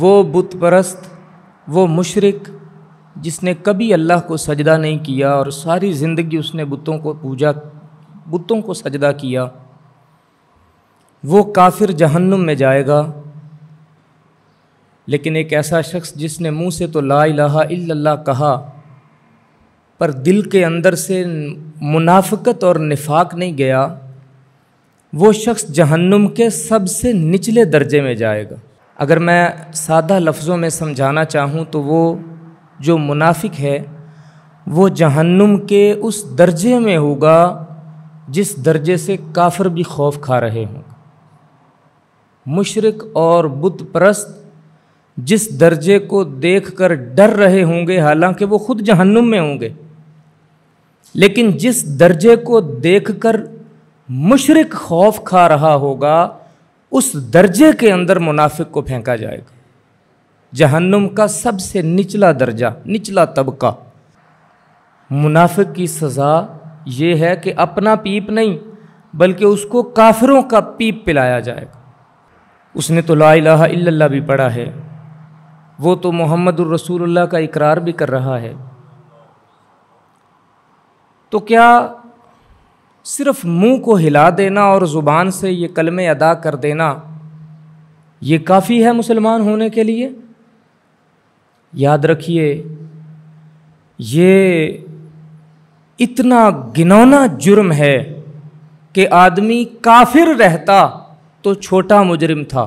वो बुत परस्त वो मुशरक जिसने कभी अल्लाह को सजदा नहीं किया और सारी ज़िंदगी उसने बुतों को पूजा बुतों को सजदा किया वो काफिर जहन्नुम में जाएगा लेकिन एक ऐसा शख्स जिसने मुंह से तो ला इलाहा इल्लल्लाह कहा पर दिल के अंदर से मुनाफ़त और निफाक नहीं गया वो शख्स जहन्नुम के सबसे निचले दर्जे में जाएगा अगर मैं सादा लफ्ज़ों में समझाना चाहूँ तो वो जो मुनाफिक है वो जहन्नुम के उस दर्जे में होगा जिस दर्जे से काफर भी खौफ खा रहे होंगे मुशरक और बुत परस्त जिस दर्जे को देखकर डर रहे होंगे हालांकि वो खुद जहन्नुम में होंगे लेकिन जिस दर्जे को देखकर मुशरक खौफ खा रहा होगा उस दर्जे के अंदर मुनाफिक को फेंका जाएगा जहन्नुम का सबसे निचला दर्जा निचला तबका मुनाफिक की सज़ा ये है कि अपना पीप नहीं बल्कि उसको काफिरों का पीप पिलाया जाएगा उसने तो ला इल्लल्लाह भी पढ़ा है वो तो मोहम्मद रसूलुल्लाह का इकरार भी कर रहा है तो क्या सिर्फ मुंह को हिला देना और ज़ुबान से ये कलमे अदा कर देना ये काफ़ी है मुसलमान होने के लिए याद रखिए ये इतना गिनौना जुर्म है कि आदमी काफिर रहता तो छोटा मुजरिम था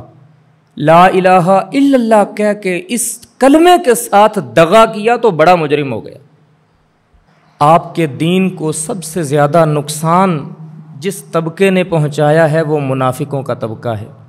ला इलाहा इल्लल्लाह कह के इस कलमे के साथ दगा किया तो बड़ा मुजरिम हो गया आपके दीन को सबसे ज़्यादा नुकसान जिस तबके ने पहुंचाया है वो मुनाफिकों का तबका है